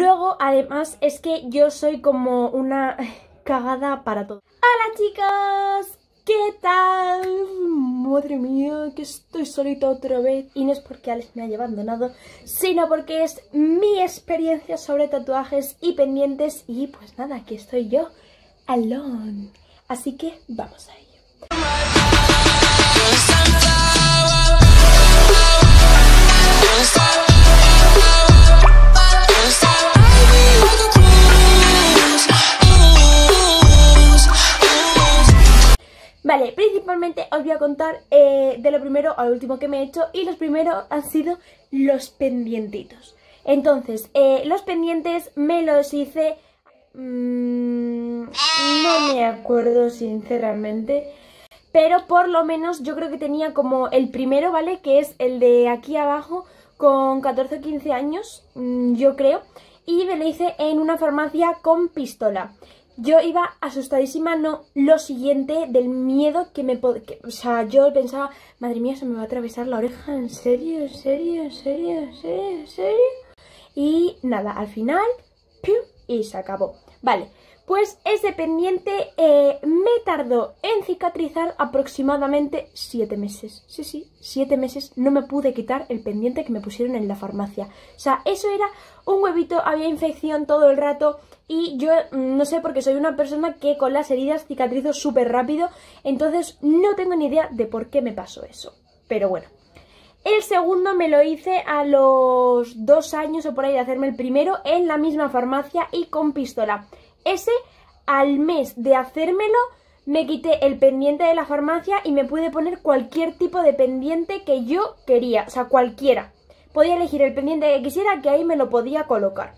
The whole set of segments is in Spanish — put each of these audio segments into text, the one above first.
Luego, además, es que yo soy como una cagada para todo. ¡Hola, chicos! ¿Qué tal? Madre mía, que estoy solita otra vez. Y no es porque Alex me haya abandonado, sino porque es mi experiencia sobre tatuajes y pendientes. Y pues nada, aquí estoy yo, alone. Así que vamos a ello. Vale, principalmente os voy a contar eh, de lo primero al último que me he hecho y los primeros han sido los pendientitos. Entonces, eh, los pendientes me los hice... Mm, no me acuerdo sinceramente, pero por lo menos yo creo que tenía como el primero, ¿vale? Que es el de aquí abajo con 14 o 15 años, mm, yo creo, y me lo hice en una farmacia con pistola yo iba asustadísima, no lo siguiente, del miedo que me... podía... o sea, yo pensaba, madre mía, se me va a atravesar la oreja, ¿en serio? ¿En serio? ¿En serio? ¿En serio? ¿En serio? Y nada, al final, ¡piu! y se acabó. Vale, pues ese pendiente eh, me tardó en cicatrizar aproximadamente 7 meses. Sí, sí, 7 meses no me pude quitar el pendiente que me pusieron en la farmacia. O sea, eso era un huevito, había infección todo el rato y yo mm, no sé porque soy una persona que con las heridas cicatrizo súper rápido, entonces no tengo ni idea de por qué me pasó eso. Pero bueno. El segundo me lo hice a los dos años o por ahí de hacerme el primero en la misma farmacia y con pistola ese al mes de hacérmelo me quité el pendiente de la farmacia y me pude poner cualquier tipo de pendiente que yo quería, o sea, cualquiera. Podía elegir el pendiente que quisiera, que ahí me lo podía colocar.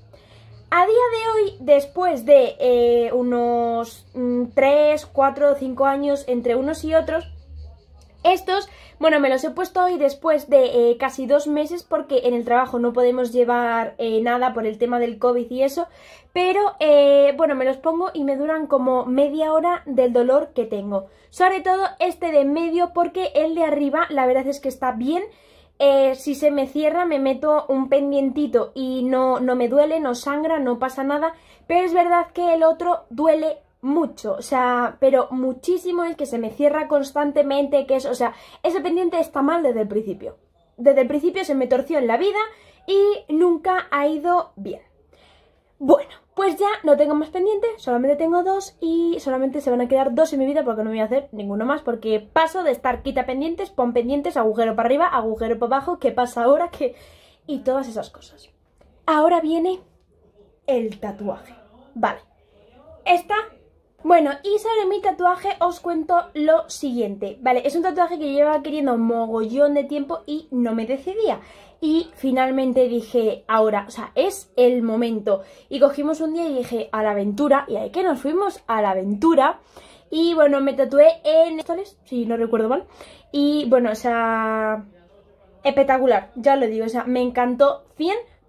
A día de hoy, después de eh, unos 3, 4, 5 años entre unos y otros, estos, bueno, me los he puesto hoy después de eh, casi dos meses porque en el trabajo no podemos llevar eh, nada por el tema del COVID y eso, pero eh, bueno, me los pongo y me duran como media hora del dolor que tengo. Sobre todo este de medio porque el de arriba la verdad es que está bien, si se me cierra me meto un pendientito y no, no me duele, no sangra, no pasa nada, pero es verdad que el otro duele mucho, o sea, pero muchísimo es que se me cierra constantemente, que es, o sea, ese pendiente está mal desde el principio. Desde el principio se me torció en la vida y nunca ha ido bien. Bueno, pues ya no tengo más pendiente, solamente tengo dos y solamente se van a quedar dos en mi vida porque no voy a hacer ninguno más porque paso de estar quita pendientes, pon pendientes, agujero para arriba, agujero para abajo, qué pasa ahora, Que. y todas esas cosas. Ahora viene el tatuaje. Vale. Esta bueno, y sobre mi tatuaje os cuento lo siguiente, ¿vale? Es un tatuaje que llevaba queriendo mogollón de tiempo y no me decidía. Y finalmente dije, ahora, o sea, es el momento. Y cogimos un día y dije, a la aventura, y ahí que nos fuimos a la aventura. Y bueno, me tatué en... estoles Si no recuerdo mal. Y bueno, o sea... Espectacular, ya lo digo, o sea, me encantó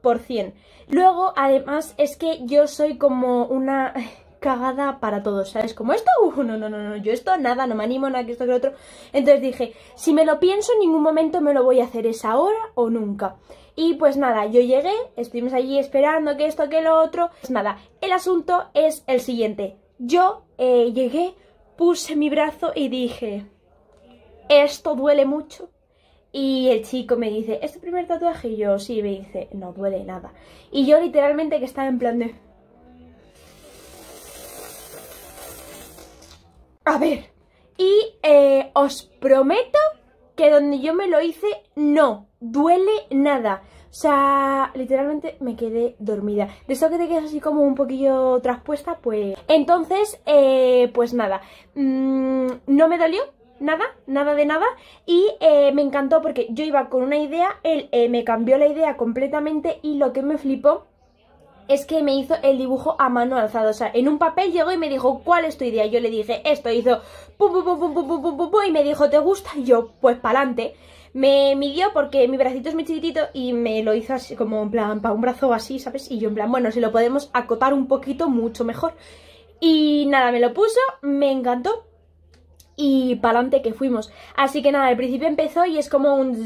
100%. Luego, además, es que yo soy como una cagada para todos, ¿sabes? Como esto, uh, no, no, no, no, yo esto, nada, no me animo, nada, que esto, que lo otro. Entonces dije, si me lo pienso, en ningún momento me lo voy a hacer, es ahora o nunca. Y pues nada, yo llegué, estuvimos allí esperando que esto, que lo otro. Pues nada, el asunto es el siguiente. Yo eh, llegué, puse mi brazo y dije, esto duele mucho. Y el chico me dice, ¿es primer tatuaje? Y yo, sí, me dice, no duele nada. Y yo literalmente que estaba en plan de... A ver, y eh, os prometo que donde yo me lo hice no duele nada. O sea, literalmente me quedé dormida. De eso que te quedas así como un poquillo traspuesta, pues... Entonces, eh, pues nada, mm, no me dolió. Nada, nada de nada y eh, me encantó porque yo iba con una idea, él me cambió la idea completamente y lo que me flipó es que me hizo el dibujo a mano alzada. O sea, en un papel llegó y me dijo, ¿cuál es tu idea? Yo le dije, esto. Hizo pum, pum, pum, pum, pum, pum, pum, pum, y me dijo, ¿te gusta? Y yo, pues pa'lante. Me midió porque mi bracito es muy chiquitito y me lo hizo así, como en plan, para un brazo así, ¿sabes? Y yo en plan, bueno, si lo podemos acotar un poquito, mucho mejor. Y nada, me lo puso, me encantó, y pa'lante que fuimos. Así que nada, al principio empezó y es como un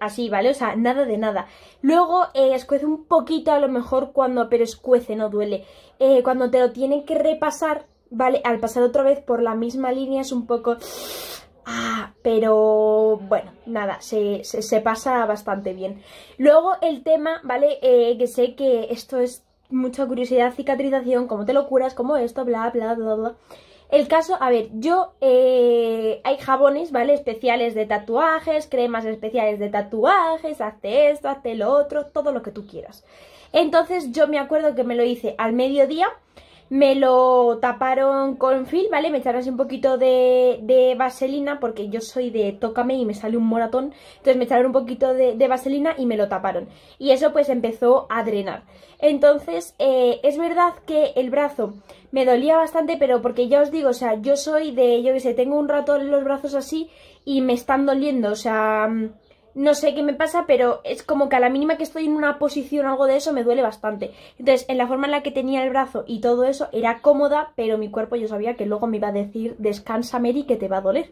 así, ¿vale? O sea, nada de nada. Luego eh, escuece un poquito a lo mejor cuando, pero escuece, no duele. Eh, cuando te lo tienen que repasar, ¿vale? Al pasar otra vez por la misma línea es un poco... Ah, pero bueno, nada, se, se, pasa bastante bien. Luego el tema, ¿vale? Eh, que sé que esto es mucha curiosidad, cicatrización, cómo te lo curas, cómo esto, bla, bla, bla, bla. El caso, a ver, yo eh, hay jabones, ¿vale? Especiales de tatuajes, cremas especiales de tatuajes, hazte esto, hazte lo otro, todo lo que tú quieras. Entonces yo me acuerdo que me lo hice al mediodía me lo taparon con film, ¿vale? Me echaron así un poquito de, de, vaselina porque yo soy de tócame y me sale un moratón. Entonces me echaron un poquito de, vaselina y me lo taparon. Y eso pues empezó a drenar. Entonces eh, es verdad que el brazo me dolía bastante, pero porque ya os digo, o sea, yo soy de, yo que sé, tengo un rato los brazos así y me están doliendo, o sea... Mm, no sé qué me pasa, pero es como que a la mínima que estoy en una posición o algo de eso me duele bastante. Entonces, en la forma en la que tenía el brazo y todo eso era cómoda, pero mi cuerpo yo sabía que luego me iba a decir, descansa Mary, que te va a doler.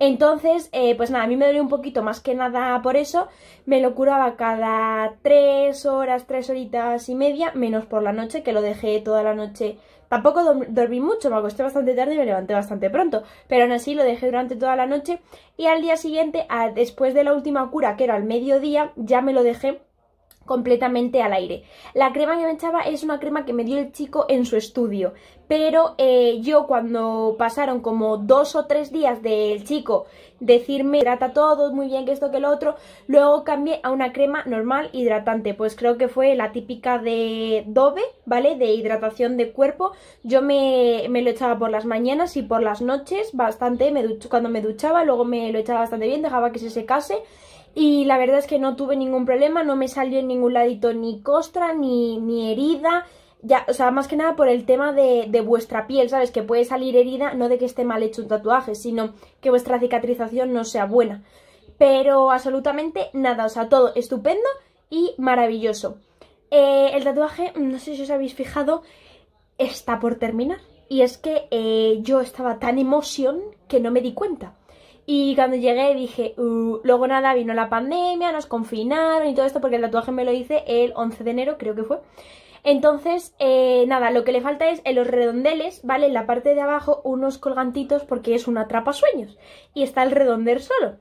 Entonces, eh, pues nada, a mí me dolió un poquito más que nada por eso. Me lo curaba cada tres horas, tres horitas y media, menos por la noche, que lo dejé toda la noche Tampoco dormí mucho, me acosté bastante tarde y me levanté bastante pronto, pero aún así lo dejé durante toda la noche y al día siguiente, después de la última cura, que era al mediodía, ya me lo dejé completamente al aire. La crema que me echaba es una crema que me dio el chico en su estudio, pero eh, yo cuando pasaron como dos o tres días del chico decirme hidrata todo, muy bien que esto que lo otro, luego cambié a una crema normal hidratante, pues creo que fue la típica de Dove, ¿vale? De hidratación de cuerpo, yo me, lo echaba por las mañanas y por las noches bastante, me cuando me duchaba, luego me lo echaba bastante bien, dejaba que se secase y la verdad es que no tuve ningún problema, no me salió en ningún ladito ni costra ni, ni herida, ya, o sea, más que nada por el tema de, vuestra piel, ¿sabes? Que puede salir herida, no de que esté mal hecho un tatuaje, sino que vuestra cicatrización no sea buena. Pero absolutamente nada, o sea, todo estupendo y maravilloso. Eh, el tatuaje, no sé si os habéis fijado, está por terminar. Y es que eh, yo estaba tan emoción que no me di cuenta. Y cuando llegué dije, uh", luego nada, vino la pandemia, nos confinaron y todo esto, porque el tatuaje me lo hice el 11 de enero, creo que fue. Entonces, eh, nada, lo que le falta es en los redondeles, ¿vale? En la parte de abajo unos colgantitos porque es una trapa sueños. Y está el redondel solo.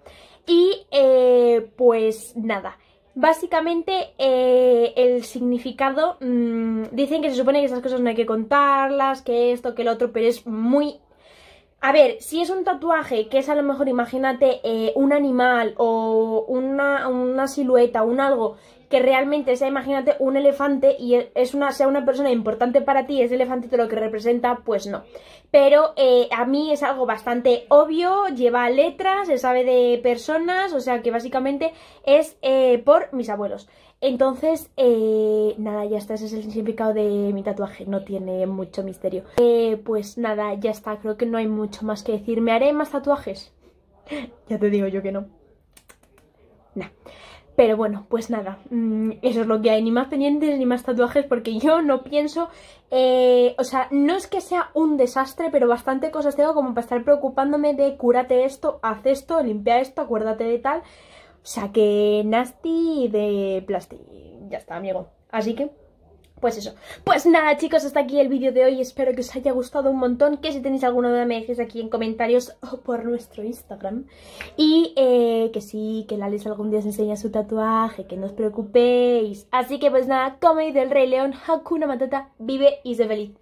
Y eh, pues nada, Básicamente, eh, el significado. Mm, dicen que se supone que esas cosas no hay que contarlas, que esto, que lo otro, pero es muy a ver, si es un tatuaje que es a lo mejor, imagínate, eh, un animal o una, una, silueta, un algo que realmente sea, imagínate, un elefante y e, es una, sea una persona importante para ti, ese elefante lo que representa, pues no. Pero eh, a mí es algo bastante obvio, lleva letras, se sabe de personas, o sea que básicamente es eh, por mis abuelos. Entonces, eh, nada, ya está, ese es el significado de mi tatuaje, no tiene mucho misterio. Eh, pues nada, ya está, creo que no hay mucho más que decir. ¿Me haré más tatuajes? ya te digo yo que no. Nah. Pero bueno, pues nada, mm, eso es lo que hay, ni más pendientes ni más tatuajes porque yo no pienso, eh, o sea, no es que sea un desastre, pero bastante cosas tengo como para estar preocupándome de cúrate esto, haz esto, limpia esto, acuérdate de tal, saque Nasty de Plastic. Ya está, amigo. Así que pues eso. Pues nada, chicos, hasta aquí el vídeo de hoy. Espero que os haya gustado un montón. Que si tenéis alguna duda me dejéis aquí en comentarios o por nuestro Instagram. Y eh, que sí, que Lales algún día os enseña su tatuaje, que no os preocupéis. Así que pues nada, come del Rey León, Hakuna Matata, vive y se feliz.